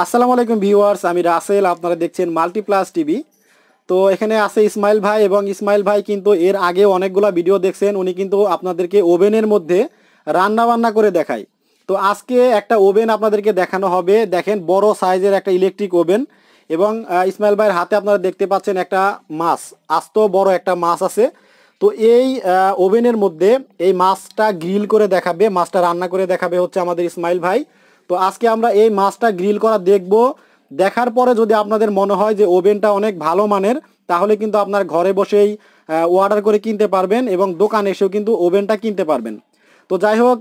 আসসালামু আলাইকুম ভিউয়ার্স আমি রাসেল আপনারা দেখছেন মাল্টিপ্লাস টিভি তো এখানে আছে ইসমাইল ভাই এবং ইসমাইল ভাই কিন্তু এর আগে অনেকগুলো ভিডিও দেখছেন উনি কিন্তু আপনাদেরকে ওভেনের মধ্যে রান্না বান্না করে দেখায় তো আজকে একটা ওভেন আপনাদেরকে দেখানো হবে দেখেন বড় সাইজের একটা ইলেকট্রিক ওভেন এবং ইসমাইল ভাইয়ের হাতে আপনারা দেখতে পাচ্ছেন একটা মাছ আস্ত বড় একটা মাছ আছে তো এই ওভেনের মধ্যে এই মাছটা গ্রিল করে দেখাবে মাছটা রান্না করে দেখাবে হচ্ছে আমাদের ইসমাইল ভাই তো আজকে আমরা এই মাছটা গ্রিল করা দেখব দেখার পরে যদি আপনাদের মনে হয় যে ওভেনটা অনেক ভালো মানের তাহলে কিন্তু আপনার ঘরে বসেই অর্ডার করে কিনতে পারবেন এবং দোকানে এসেও কিন্তু ওভেনটা কিনতে পারবেন তো যাই হোক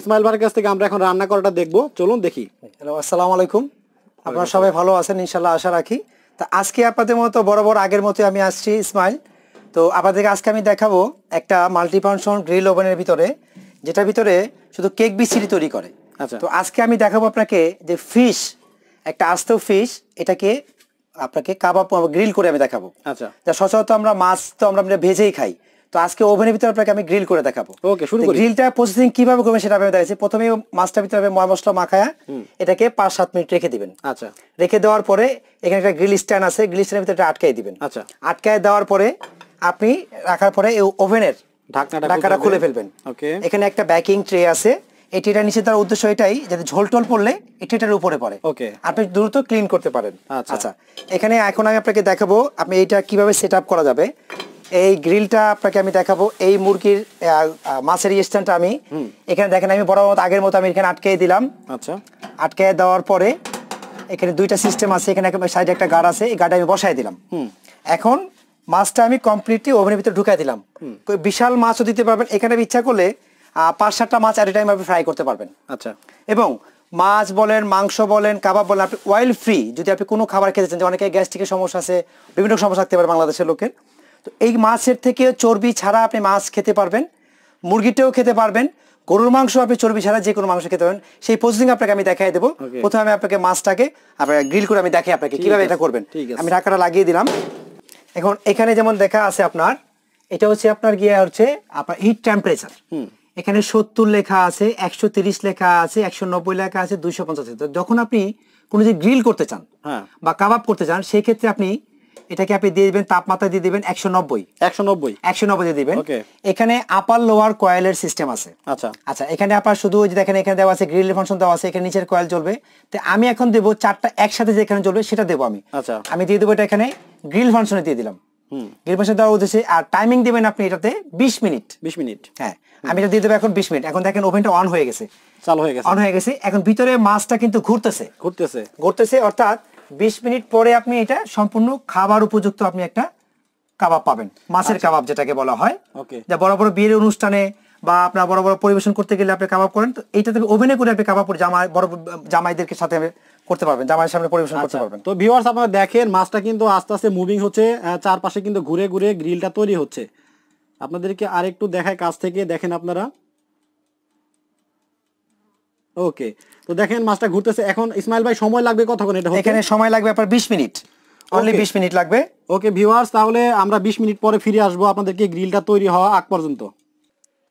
ইসমাইল ভাইয়ের কাছ থেকে আমরা এখন রান্না করাটা দেখব চলুন দেখি হ্যালো আসসালামু আলাইকুম আপনারা সবাই ভালো আছেন ইনশাল্লাহ আশা রাখি তো আজকে আপনাদের মতো বড় বড় আগের মতো আমি আসছি ইসমাইল তো আপনাদেরকে আজকে আমি দেখাবো একটা মাল্টিফাংশন গ্রিল ওভেনের ভিতরে যেটা ভিতরে শুধু কেক বিসিরি তৈরি করে আচ্ছা। তো আজকে আমি দেখাবো আপনাকে যে ফিশ একটা আস্ত ফিশ এটাকে আপনাকে কাবাব গ্রিল করে আমি দেখাবো আচ্ছা সচরাচর আমরা মাছ তো আমরা মানে ভেজেই খাই তো আজকে ওভেনের ভিতরে আপনাকে আমি গ্রিল করে দেখাবো ওকে শুরু করি গ্রিলটা প্রসেসিং কিভাবে করবেন সেটা আমি দেখাচ্ছি প্রথমে মাছটা ভিতরে আপনি ময় মশলা মাখায়া এটাকে পাঁচ সাত মিনিট রেখে দিবেন আচ্ছা রেখে দেওয়ার পরে এখানে একটা গ্রিল স্ট্যান্ড আছে গ্রিল স্ট্যান্ডের ভিতরে আটকাই দিবেন আচ্ছা আটকায় দেওয়ার পরে আপনি রাখার পরে এই ওভেনের ঢাকনাটা খুলে ফেলবেন ওকে এখানে একটা ব্যাকিং ট্রে আছে এই টিটা নিচে দেওয়ার উদ্দেশ্য এটাই যাতে ঝোলটোল পড়লে এটার উপরে পড়ে ওকে আপনি দ্রুত ক্লিন করতে পারেন আচ্ছা, আচ্ছা এখানে এখন আমি আপনাকে দেখাবো আপনি এটা কিভাবে সেট করা যাবে এই গ্রিলটা আপনাকে আমি দেখাবো এই মুরগির মাছের স্ট্যান্ডটা আমি এখানে দেখেন আমি বড় মতো আগের মতো আমি এখানে আটকে দিলাম আচ্ছা আটকে দেওয়ার পরে এখানে দুইটা সিস্টেম আছে এখানে সাইডে একটা গাড় আছে এই গাড়টা আমি বসাই দিলাম এখন মাছটা আমি কমপ্লিটলি ওভেনের ভিতরে ঢুকাই দিলাম বিশাল মাছও দিতে পারবেন এখানে ইচ্ছা করলে পাঁচ সাতটা মাছ এট এ টাইম আপনি ফ্রাই করতে পারবেন আচ্ছা এবং মাছ বলেন মাংস বলেন কাবাব বলেন আপনি অয়েল ফ্রি যদি আপনি কোনো খাবার খেতে চান যে অনেকে গ্যাস্ট্রিকের সমস্যা আছে বিভিন্ন সমস্যা থাকতে পারে বাংলাদেশের লোকের তো এই মাছের থেকে চর্বি ছাড়া আপনি মাছ খেতে পারবেন মুরগিটাও খেতে পারবেন গরুর মাংস আপনি চর্বি ছাড়া যে কোনো মাংস খেতে পারেন সেই প্রসেসিং আপনাকে আমি দেখাই দেবো প্রথমে আমি আপনাকে মাছটাকে আপনাকে গ্রিল করে আমি দেখাই আপনাকে কিভাবে এটা করবেন আমি ঢাকাটা লাগিয়ে দিলাম এখন এখানে যেমন দেখা আছে আপনার এটা হচ্ছে আপনার গিয়ে হচ্ছে আপনার হিট টেম্পারেচার এখানে সত্তর লেখা আছে একশো লেখা আছে একশো লেখা আছে দুইশো পঞ্চাশ যখন আপনি কোনো যে গ্রিল করতে চান হ্যাঁ। বা কাবাব করতে চান সেই ক্ষেত্রে আপনি এটাকে আপনি দিয়ে দিবেন তাপমাত্রা দিয়ে দিবেন একশো নব্বই একশো নব্বই একশো নব্বই দিয়ে দিবেন এখানে আপার লোয়ার কয়েলের সিস্টেম আছে আচ্ছা আচ্ছা এখানে আপার শুধু ওই যে দেখেন এখানে দেওয়া আছে গ্রিল ফাংশন দেওয়া আছে এখানে নিচের কয়েল চলবে তো আমি এখন দেবো চারটা একসাথে যেখানে চলবে সেটা দেবো আমি আচ্ছা আমি দিয়ে দেবো এটা এখানে গ্রিল ফাংশনে দিয়ে দিলাম আর টাইমিং দিবেন আপনি এটাতে বিশ মিনিট বিশ মিনিট হ্যাঁ আমি এটা দিয়ে দেবো এখন বিশ মিনিট এখন দেখেন ওভেনটা অন হয়ে গেছে চালু হয়ে গেছে অন হয়ে গেছে এখন ভিতরে মাছটা কিন্তু ঘুরতেছে ঘুরতেছে ঘুরতেছে অর্থাৎ বিশ মিনিট পরে আপনি এটা সম্পূর্ণ খাবার উপযুক্ত আপনি একটা কাবাব পাবেন মাছের আচ্ছা। কাবাব যেটাকে বলা হয় ওকে বড় বড় বিয়ের অনুষ্ঠানে বা আপনার বড় বড় পরিবেশন করতে গেলে আপনি কাবাব করেন তো এইটা থেকে ওভেনে করে আপনি কাবাব করে জামাই বড় জামাইদেরকে সাথে করতে পারবেন জামাইয়ের সামনে পরিবেশন করতে আচ্ছা। পারবেন তো ভিউয়ার্স আপনারা দেখেন মাছটা কিন্তু আস্তে আস্তে মুভিং হচ্ছে চারপাশে কিন্তু ঘুরে ঘুরে গ্রিলটা তৈরি হচ্ছে আপনাদেরকে আর একটু দেখায় কাছ থেকে দেখেন আপনারা ওকে তো দেখেন মাছটা ঘুরতেছে এখন ইসমাইল ভাই সময় লাগবে কতক্ষণ এটা এখানে সময় লাগবে আপনার বিশ মিনিট অনলি বিশ মিনিট লাগবে ওকে ভিউয়ার্স তাহলে আমরা বিশ মিনিট পরে ফিরে আসবো আপনাদেরকে গ্রিলটা তৈরি হওয়া আগ পর্যন্ত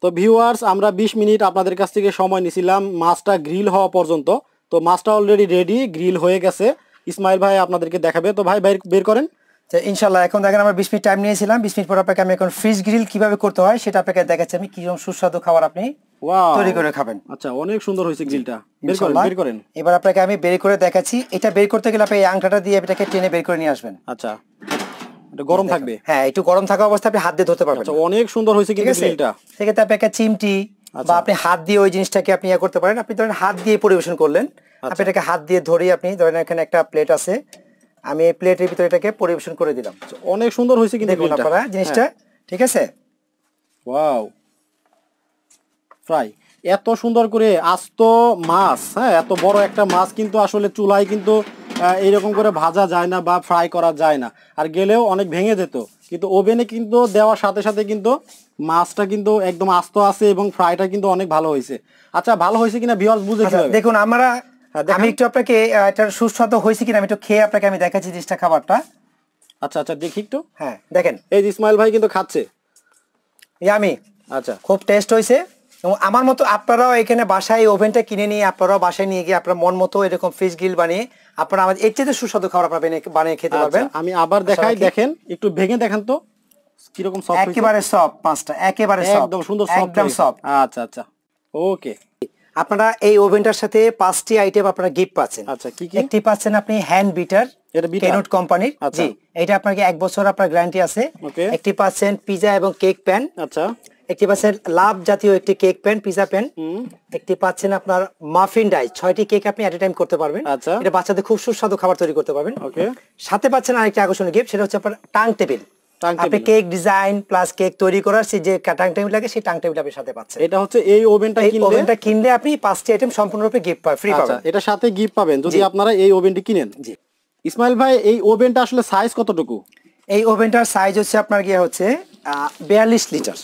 তো ভিউয়ার্স আমরা ২০ মিনিট আপনাদের কাছ থেকে সময় নিছিলাম মাছটা গ্রিল হওয়া পর্যন্ত তো মাছটা অলরেডি রেডি গ্রিল হয়ে গেছে ইসমাইল ভাই আপনাদেরকে দেখাবে তো ভাই বের করেন তো ইনশাল্লাহ এখন দেখেন আমরা বিশ মিনিট টাইম নিয়েছিলাম বিশ মিনিট পর আপনাকে আমি এখন ফ্রিজ গ্রিল কিভাবে করতে হয় সেটা আপনাকে দেখাচ্ছি আমি কিরকম সুস্বাদু খাবার আপনি আচ্ছা, এবার আপনাকে আমি বের করে দেখাচ্ছি এটা বের করতে গেলে আপনি এই আংটাটা দিয়ে এটাকে টেনে বের করে নিয়ে আসবেন আচ্ছা এটা গরম থাকবে হ্যাঁ একটু গরম থাকা অবস্থায় আপনি হাত দিয়ে ধরতে পারবেন আচ্ছা, অনেক সুন্দর হয়েছে কিন্তু গ্রিলটা সেক্ষেত্রে আপনি একটা চিমটি বা আচ্ছা। আপনি হাত দিয়ে ওই জিনিসটাকে আপনি ইয়ে করতে পারেন আপনি ধরেন হাত দিয়ে পরিবেশন করলেন আচ্ছা। আপনি এটাকে হাত দিয়ে ধরে আপনি ধরেন এখানে একটা প্লেট আছে আমি এই প্লেটের ভিতরে এটাকে পরিবেশন করে দিলাম অনেক সুন্দর হয়েছে কিন্তু দেখুন আপনারা জিনিসটা হ্যাঁ। ঠিক আছে ওয়াও ফ্রাই এত সুন্দর করে আস্ত মাছ হ্যাঁ এত বড় একটা মাছ কিন্তু আসলে চুলায় কিন্তু এইরকম করে ভাজা যায় না বা ফ্রাই করা যায় না আর গেলেও অনেক ভেঙে যেত কিন্তু ওভেনে কিন্তু দেওয়ার সাথে সাথে কিন্তু মাছটা কিন্তু একদম আস্ত আছে এবং ফ্রাইটা কিন্তু অনেক ভালো হয়েছে আচ্ছা ভালো হয়েছে কিনা ভিউয়ার্স বুঝে আচ্ছা, দেখুন আমরা হ্যাঁ, আমি একটু আপনাকে এটা সুস্বাদু হয়েছে কিনা আমি একটু খেয়ে আপনাকে আমি দেখাচ্ছি জিনিসটা খাবারটা আচ্ছা আচ্ছা দেখি একটু হ্যাঁ দেখেন এই ইসমাইল ভাই কিন্তু খাচ্ছে ইয়ামি আচ্ছা খুব টেস্ট হয়েছে আমার মতো আপনারাও এখানে বাসায় ওভেনটা কিনে নিয়ে আপনারাও বাসায় নিয়ে গিয়ে আপনার মন মতো এরকম ফ্রিজ গিল বানিয়ে আপনারা আমাদের এর চেয়ে সুস্বাদু খাবার আপনারা বানিয়ে খেতে পারবেন আচ্ছা, আমি আবার দেখাই দেখেন একটু ভেঙে দেখেন তো কিরকম সফট একেবারে সফট পাঁচটা একেবারে একদম সুন্দর সফট একদম সফট আচ্ছা আচ্ছা ওকে আপনারা এই ওভেনটার সাথে পাঁচটি আইটেম আপনারা গিফট পাচ্ছেন আচ্ছা কি কি একটি পাচ্ছেন আপনি হ্যান্ড বিটার এটা কেনট কোম্পানির আচ্ছা। জি এটা আপনাকে এক বছর আপনার গ্যারান্টি আছে একটি পাচ্ছেন পিজা এবং কেক প্যান আচ্ছা একটি পাচ্ছেন লাভ জাতীয় একটি কেক প্যান পিজা প্যান একটি পাচ্ছেন আপনার মাফিন ডাই ছয়টি কেক আপনি এট টাইম করতে পারবেন আচ্ছা এটা বাচ্চাদের খুব সুস্বাদু খাবার তৈরি করতে পারবেন সাথে পাচ্ছেন আরেকটি আকর্ষণীয় গিফট সেটা হচ্ছে আপনার টাং টেবিল আপনি কেক ডিজাইন প্লাস কেক তৈরি করার যে টাং টেবিল লাগে সেই টাং টেবিল আপনি সাথে পাচ্ছেন এটা হচ্ছে এই ওভেনটা কিনলে ওভেনটা কিনলে আপনি পাঁচটি আইটেম সম্পূর্ণরূপে গিফট পাবেন ফ্রি আচ্ছা, পাবেন এটা সাথে গিফট পাবেন যদি আপনারা এই ওভেনটি কিনেন জি ইসমাইল ভাই এই ওভেনটা আসলে সাইজ কতটুকু এই ওভেনটার সাইজ হচ্ছে আপনার গিয়ে হচ্ছে বিয়াল্লিশ লিটার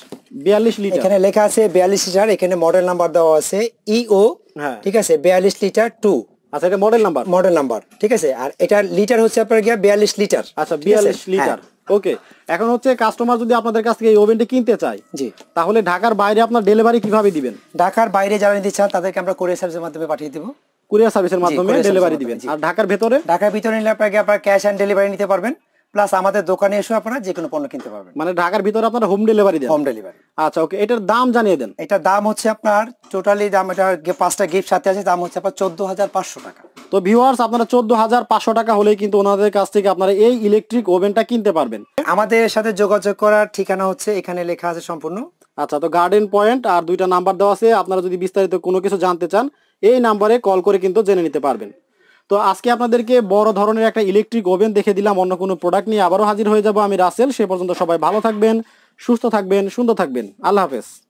বিয়াল্লিশ লিটার এখানে লেখা আছে বিয়াল্লিশ লিটার এখানে মডেল নাম্বার দেওয়া আছে ইও e হ্যাঁ ঠিক আছে বিয়াল্লিশ লিটার টু আচ্ছা এটা মডেল নাম্বার মডেল নাম্বার ঠিক আছে আর এটা লিটার হচ্ছে আপনার গিয়া বিয়াল্লিশ লিটার আচ্ছা বিয়াল্লিশ লিটার ওকে হ্যাঁ। এখন হচ্ছে কাস্টমার যদি আপনাদের কাছ থেকে এই ওভেনটি কিনতে চায় জি তাহলে ঢাকার বাইরে আপনার ডেলিভারি কিভাবে দিবেন ঢাকার বাইরে যারা নিতে চান তাদেরকে আমরা কোরিয়ার সার্ভিসের মাধ্যমে পাঠিয়ে দেবো কুরিয়ার সার্ভিসের মাধ্যমে ডেলিভারি দিবেন আর ঢাকার ভেতরে ঢাকার ভিতরে নিলে আপনাকে আপনার ক্যাশ অ্যান্ড ডেলিভারি নিতে পারবেন প্লাস আমাদের দোকানে এসে আপনারা যে কোনো পণ্য কিনতে পারবেন মানে ঢাকার ভিতরে আপনারা হোম ডেলিভারি দেন হোম ডেলিভারি আচ্ছা ওকে এটার দাম জানিয়ে দেন এটার দাম হচ্ছে আপনার টোটালি দাম এটা পাঁচটা গিফট সাথে আছে দাম হচ্ছে আপনার চোদ্দ হাজার পাঁচশো টাকা তো ভিউয়ার্স আপনারা চোদ্দ হাজার পাঁচশো টাকা হলেই কিন্তু ওনাদের কাছ থেকে আপনারা এই ইলেকট্রিক ওভেনটা কিনতে পারবেন আমাদের সাথে যোগাযোগ করার ঠিকানা হচ্ছে এখানে লেখা আছে সম্পূর্ণ আচ্ছা তো গার্ডেন পয়েন্ট আর দুইটা নাম্বার দেওয়া আছে আপনারা যদি বিস্তারিত কোনো কিছু জানতে চান এই নাম্বারে কল করে কিন্তু জেনে নিতে পারবেন তো আজকে আপনাদেরকে বড় ধরনের একটা ইলেকট্রিক ওভেন দেখে দিলাম অন্য কোনো প্রোডাক্ট নিয়ে আবারও হাজির হয়ে যাব আমি রাসেল সে পর্যন্ত সবাই ভালো থাকবেন সুস্থ থাকবেন সুন্দর থাকবেন আল্লাহ হাফেজ